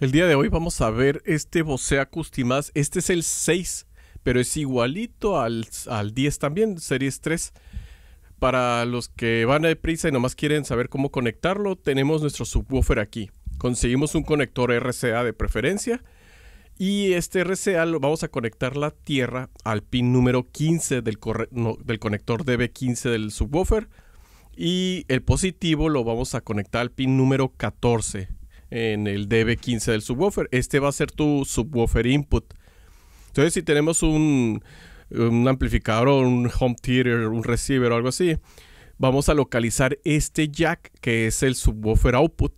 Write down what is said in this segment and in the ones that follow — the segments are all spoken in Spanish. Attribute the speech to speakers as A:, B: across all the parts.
A: El día de hoy vamos a ver este Bose más Este es el 6, pero es igualito al, 10 también, series 3. Para los que van a prisa y nomás quieren saber cómo conectarlo, tenemos nuestro subwoofer aquí. Conseguimos un conector RCA de preferencia. Y este RCA lo vamos a conectar la tierra al pin número 15 del, del conector DB15 del subwoofer. Y el positivo lo vamos a conectar al pin número 14 en el DB15 del subwoofer. Este va a ser tu subwoofer input. Entonces, si tenemos un, un amplificador o un home theater, un receiver o algo así, vamos a localizar este jack que es el subwoofer output.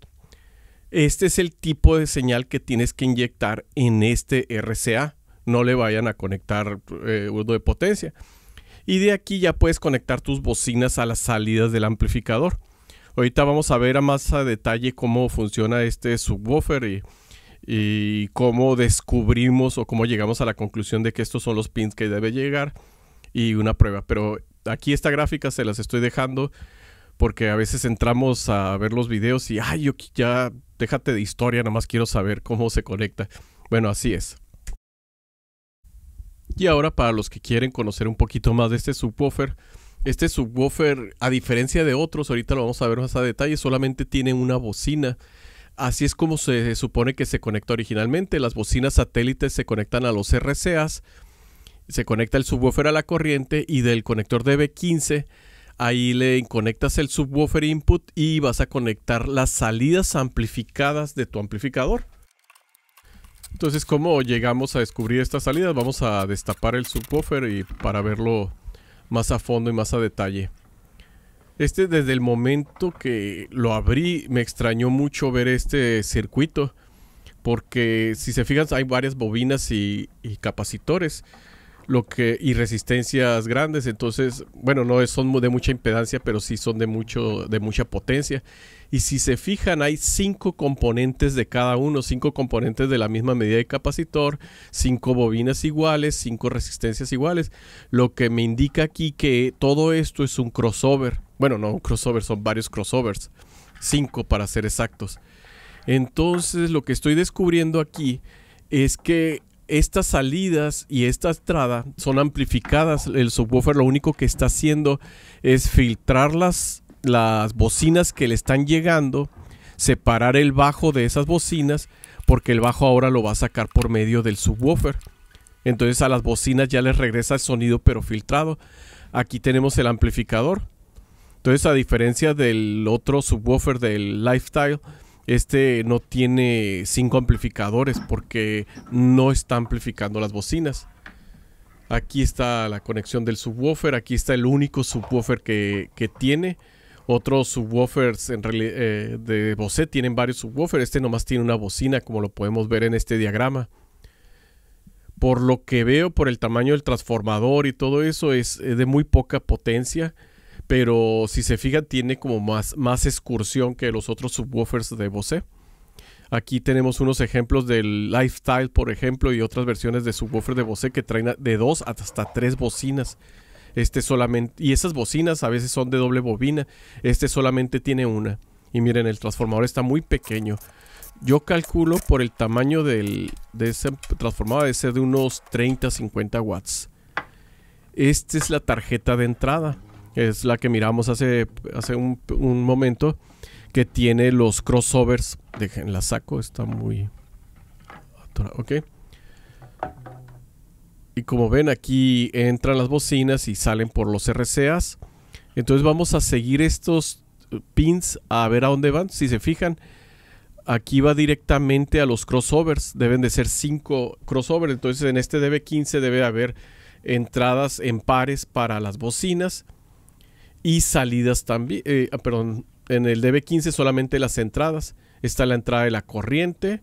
A: Este es el tipo de señal que tienes que inyectar en este RCA. No le vayan a conectar eh, uno de potencia. Y de aquí ya puedes conectar tus bocinas a las salidas del amplificador. Ahorita vamos a ver a más detalle cómo funciona este subwoofer y, cómo descubrimos o cómo llegamos a la conclusión de que estos son los pins que debe llegar y una prueba. Pero aquí esta gráfica se las estoy dejando porque a veces entramos a ver los videos y, ay, yo ya déjate de historia, nada más quiero saber cómo se conecta. Bueno, así es. Y ahora para los que quieren conocer un poquito más de este subwoofer, este subwoofer, a diferencia de otros, ahorita lo vamos a ver más a detalle, solamente tiene una bocina. Así es como se supone que se conecta originalmente. Las bocinas satélites se conectan a los RCAs, se conecta el subwoofer a la corriente y del conector DB15 ahí le conectas el subwoofer input y vas a conectar las salidas amplificadas de tu amplificador. Entonces, ¿cómo llegamos a descubrir estas salidas? Vamos a destapar el subwoofer y para verlo más a fondo y más a detalle. Este desde el momento que lo abrí me extrañó mucho ver este circuito porque si se fijan hay varias bobinas y, y capacitores lo que y resistencias grandes, entonces, bueno, no son de mucha impedancia, pero sí son de mucho de mucha potencia. Y si se fijan, hay cinco componentes de cada uno, cinco componentes de la misma medida de capacitor, cinco bobinas iguales, cinco resistencias iguales, lo que me indica aquí que todo esto es un crossover. Bueno, no un crossover, son varios crossovers, cinco para ser exactos. Entonces, lo que estoy descubriendo aquí es que estas salidas y esta entrada son amplificadas. El subwoofer lo único que está haciendo es filtrar las, las bocinas que le están llegando, separar el bajo de esas bocinas, porque el bajo ahora lo va a sacar por medio del subwoofer. Entonces a las bocinas ya les regresa el sonido pero filtrado. Aquí tenemos el amplificador. Entonces a diferencia del otro subwoofer del Lifestyle, este no tiene cinco amplificadores porque no está amplificando las bocinas. Aquí está la conexión del subwoofer. Aquí está el único subwoofer que, tiene. Otros subwoofers eh, de Bose tienen varios subwoofers. Este nomás tiene una bocina, como lo podemos ver en este diagrama. Por lo que veo, por el tamaño del transformador y todo eso, es de muy poca potencia. Pero si se fijan, tiene como más, más excursión que los otros subwoofers de Bose. Aquí tenemos unos ejemplos del Lifestyle, por ejemplo, y otras versiones de subwoofer de Bose que traen de dos hasta tres bocinas. Este solamente, y esas bocinas a veces son de doble bobina. Este solamente tiene una. Y miren, el transformador está muy pequeño. Yo calculo por el tamaño del, de ese transformador de ser de unos 30-50 watts. Esta es la tarjeta de entrada es la que miramos hace, hace un, momento, que tiene los crossovers. Dejen, la saco, está muy... Ok. Y como ven, aquí entran las bocinas y salen por los RCAs. Entonces vamos a seguir estos eh, pins a ver a dónde van. Si se fijan, aquí va directamente a los crossovers. Deben de ser cinco crossovers. Entonces en este DB15 debe haber entradas en pares para las bocinas y salidas también, eh, ah, perdón, en el DB15 solamente las entradas. Está la entrada de la corriente,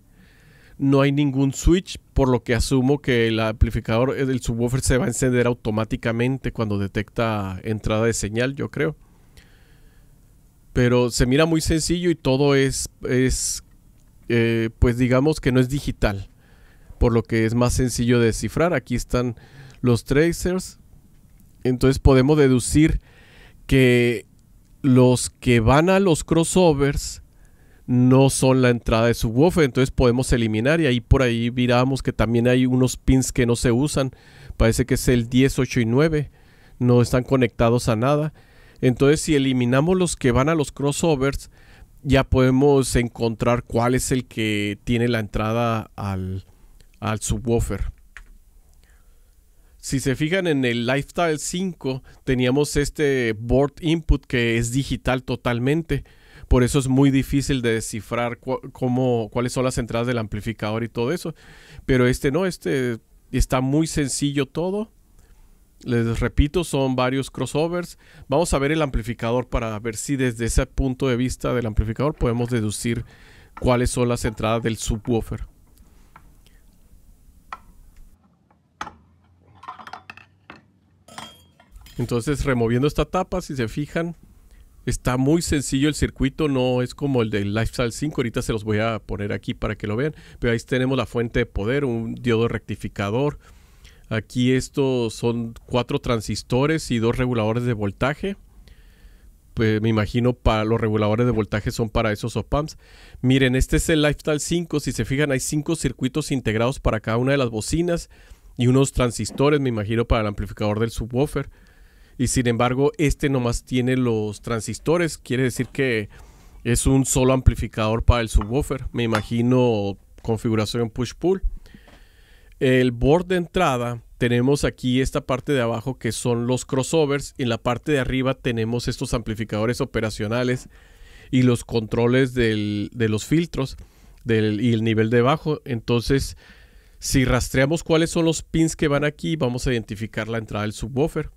A: no hay ningún switch, por lo que asumo que el amplificador el subwoofer se va a encender automáticamente cuando detecta entrada de señal, yo creo. Pero se mira muy sencillo y todo es, es eh, pues digamos que no es digital, por lo que es más sencillo de descifrar. Aquí están los tracers, entonces podemos deducir que los que van a los crossovers no son la entrada de subwoofer, entonces podemos eliminar y ahí por ahí miramos que también hay unos pins que no se usan, parece que es el 10, 8 y 9, no están conectados a nada. Entonces si eliminamos los que van a los crossovers, ya podemos encontrar cuál es el que tiene la entrada al, al subwoofer. Si se fijan en el Lifestyle 5, teníamos este board input que es digital totalmente. Por eso es muy difícil de descifrar cuáles son las entradas del amplificador y todo eso. Pero este no, este está muy sencillo todo. Les repito, son varios crossovers. Vamos a ver el amplificador para ver si desde ese punto de vista del amplificador podemos deducir cuáles son las entradas del subwoofer. Entonces, removiendo esta tapa, si se fijan, está muy sencillo el circuito, no es como el del Lifestyle 5, ahorita se los voy a poner aquí para que lo vean, pero ahí tenemos la fuente de poder, un diodo rectificador. Aquí estos son cuatro transistores y dos reguladores de voltaje. Pues me imagino para los reguladores de voltaje son para esos op Miren, este es el Lifestyle 5. Si se fijan, hay cinco circuitos integrados para cada una de las bocinas y unos transistores, me imagino, para el amplificador del subwoofer y sin embargo este nomás tiene los transistores, quiere decir que es un solo amplificador para el subwoofer, me imagino configuración push-pull. El board de entrada tenemos aquí esta parte de abajo que son los crossovers. En la parte de arriba tenemos estos amplificadores operacionales y los controles de los filtros y el nivel de bajo. Entonces, si rastreamos cuáles son los pins que van aquí, vamos a identificar la entrada del subwoofer.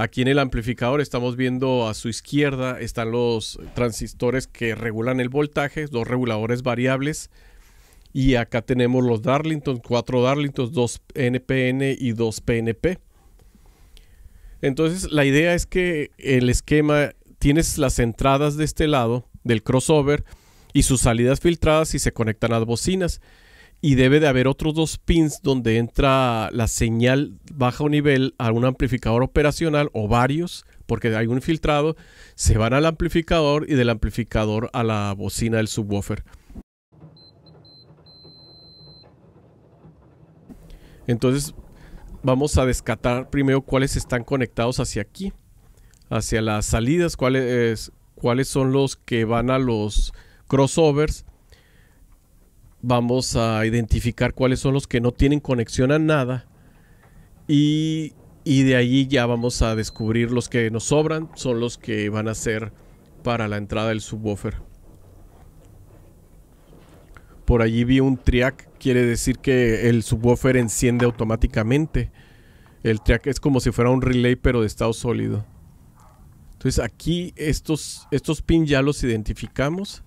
A: Aquí en el amplificador estamos viendo a su izquierda están los transistores que regulan el voltaje, dos reguladores variables. Y acá tenemos los Darlington, cuatro Darlington, dos NPN y dos PNP. Entonces la idea es que el esquema, tienes las entradas de este lado del crossover y sus salidas filtradas y se conectan a las bocinas y debe de haber otros dos pins donde entra la señal baja nivel a un amplificador operacional o varios, porque hay un filtrado, se van al amplificador y del amplificador a la bocina del subwoofer. Entonces vamos a descartar primero cuáles están conectados hacia aquí, hacia las salidas, cuáles, cuáles son los que van a los crossovers vamos a identificar cuáles son los que no tienen conexión a nada y, de ahí ya vamos a descubrir los que nos sobran, son los que van a ser para la entrada del subwoofer. Por allí vi un triac, quiere decir que el subwoofer enciende automáticamente. El triac es como si fuera un relay pero de estado sólido. Entonces aquí estos, estos pins ya los identificamos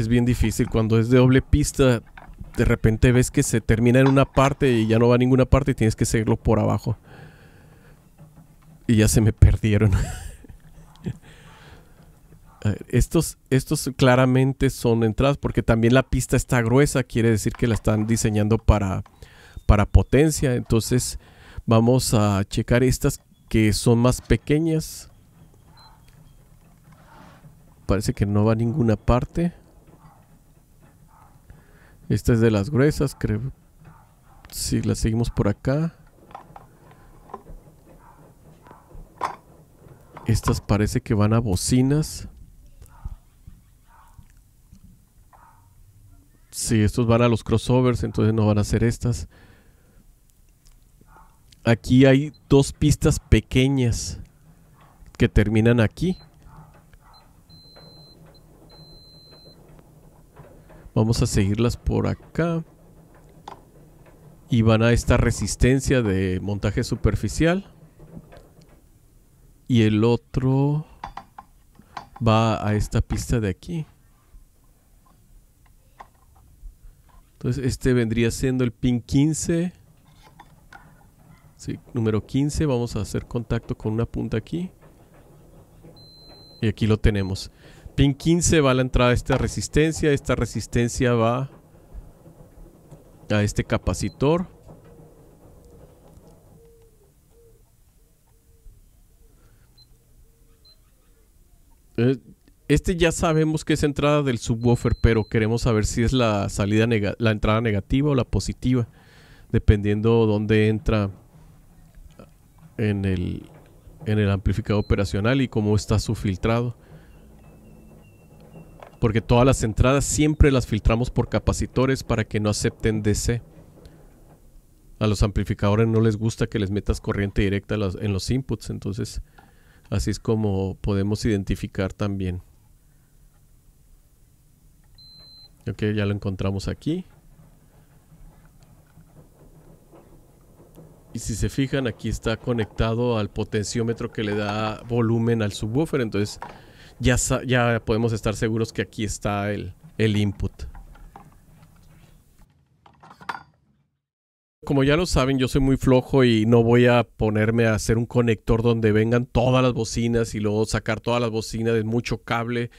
A: es bien difícil. Cuando es de doble pista, de repente ves que se termina en una parte y ya no va a ninguna parte y tienes que seguirlo por abajo. Y ya se me perdieron. estos, estos claramente son entradas porque también la pista está gruesa, quiere decir que la están diseñando para, para potencia. Entonces vamos a checar estas que son más pequeñas. Parece que no va a ninguna parte. Esta es de las gruesas, creo. Si las la seguimos por acá. Estas parece que van a bocinas. Si estos van a los crossovers, entonces no van a ser estas. Aquí hay dos pistas pequeñas que terminan aquí. Vamos a seguirlas por acá. Y van a esta resistencia de montaje superficial. Y el otro va a esta pista de aquí. Entonces este vendría siendo el pin 15. número 15. Vamos a hacer contacto con una punta aquí. Y aquí lo tenemos pin 15 va la entrada de esta resistencia. Esta resistencia va a este capacitor. Eh, este ya sabemos que es entrada del subwoofer, pero queremos saber si es la salida la entrada negativa o la positiva, dependiendo dónde entra en el, en el amplificador operacional y cómo está su filtrado porque todas las entradas siempre las filtramos por capacitores para que no acepten DC. A los amplificadores no les gusta que les metas corriente directa en los inputs, entonces así es como podemos identificar también. Ok, ya lo encontramos aquí. Y si se fijan, aquí está conectado al potenciómetro que le da volumen al subwoofer, entonces ya, podemos estar seguros que aquí está el, el input. Como ya lo saben, yo soy muy flojo y no voy a ponerme a hacer un conector donde vengan todas las bocinas y luego sacar todas las bocinas de mucho cable.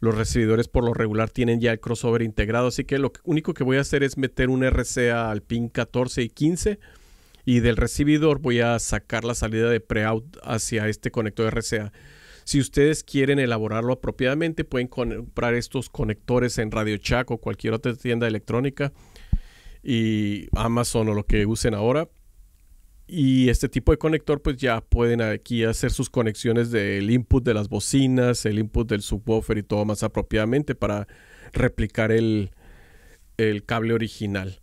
A: Los recibidores por lo regular tienen ya el crossover integrado, así que lo único que voy a hacer es meter un RCA al pin 14 y 15 y del recibidor voy a sacar la salida de pre-out hacia este conector RCA. Si ustedes quieren elaborarlo apropiadamente, pueden comprar estos conectores en Radio o cualquier otra tienda electrónica y Amazon o lo que usen ahora. Y este tipo de conector, pues ya pueden aquí hacer sus conexiones del input de las bocinas, el input del subwoofer y todo más apropiadamente para replicar el, el cable original.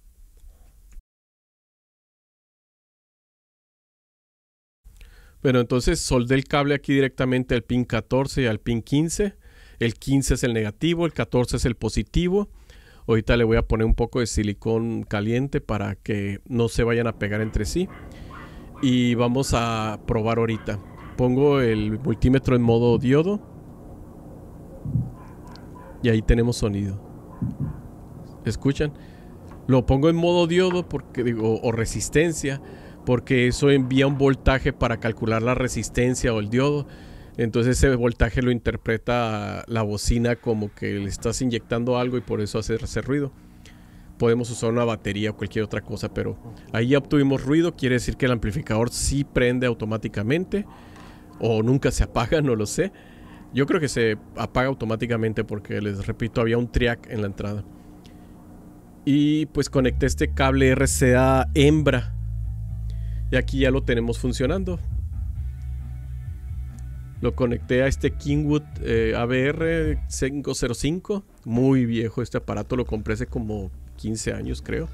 A: Bueno, entonces soldé el cable aquí directamente al pin 14 y al pin 15. El 15 es el negativo, el 14 es el positivo. Ahorita le voy a poner un poco de silicón caliente para que no se vayan a pegar entre sí. Y vamos a probar ahorita. Pongo el multímetro en modo diodo. Y ahí tenemos sonido. ¿Escuchan? Lo pongo en modo diodo porque digo, o resistencia porque eso envía un voltaje para calcular la resistencia o el diodo. Entonces ese voltaje lo interpreta la bocina como que le estás inyectando algo y por eso hace ese ruido. Podemos usar una batería o cualquier otra cosa, pero ahí ya obtuvimos ruido, quiere decir que el amplificador sí prende automáticamente o nunca se apaga, no lo sé. Yo creo que se apaga automáticamente porque les repito, había un triac en la entrada. Y pues conecté este cable RCA hembra y aquí ya lo tenemos funcionando. Lo conecté a este Kingwood AVR ABR 505. Muy viejo este aparato, lo compré hace como 15 años creo.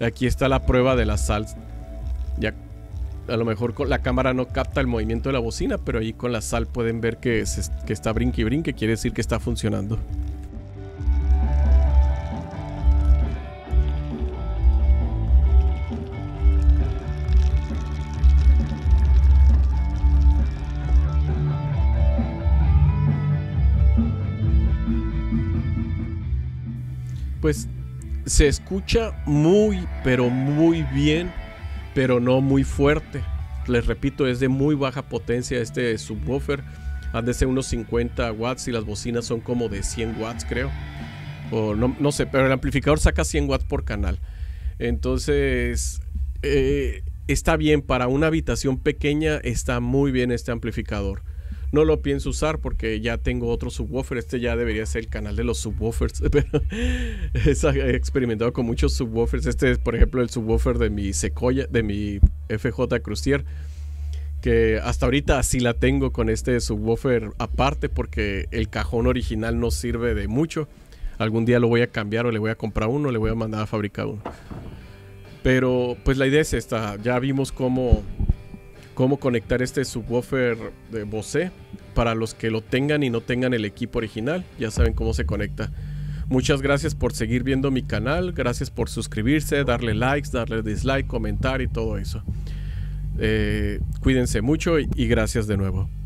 A: Aquí está la prueba de la sal. Ya a lo mejor la cámara no capta el movimiento de la bocina, pero ahí con la sal pueden ver que, que está brinque y brinque, quiere decir que está funcionando. pues se escucha muy, pero muy bien, pero no muy fuerte. Les repito, es de muy baja potencia este subwoofer. Han de ser unos 50 watts y las bocinas son como de 100 watts, creo. O no, sé, pero el amplificador saca 100 watts por canal. Entonces, eh, está bien, para una habitación pequeña está muy bien este amplificador no lo pienso usar porque ya tengo otro subwoofer. Este ya debería ser el canal de los subwoofers, pero he experimentado con muchos subwoofers. Este es, por ejemplo, el subwoofer de mi Sequoia, de mi FJ Crucier, que hasta ahorita sí la tengo con este subwoofer aparte porque el cajón original no sirve de mucho. Algún día lo voy a cambiar o le voy a comprar uno, o le voy a mandar a fabricar uno. Pero pues la idea es esta, ya vimos cómo cómo conectar este subwoofer de Bose para los que lo tengan y no tengan el equipo original. Ya saben cómo se conecta. Muchas gracias por seguir viendo mi canal, gracias por suscribirse, darle likes, darle dislike, comentar y todo eso. Eh, cuídense mucho y gracias de nuevo.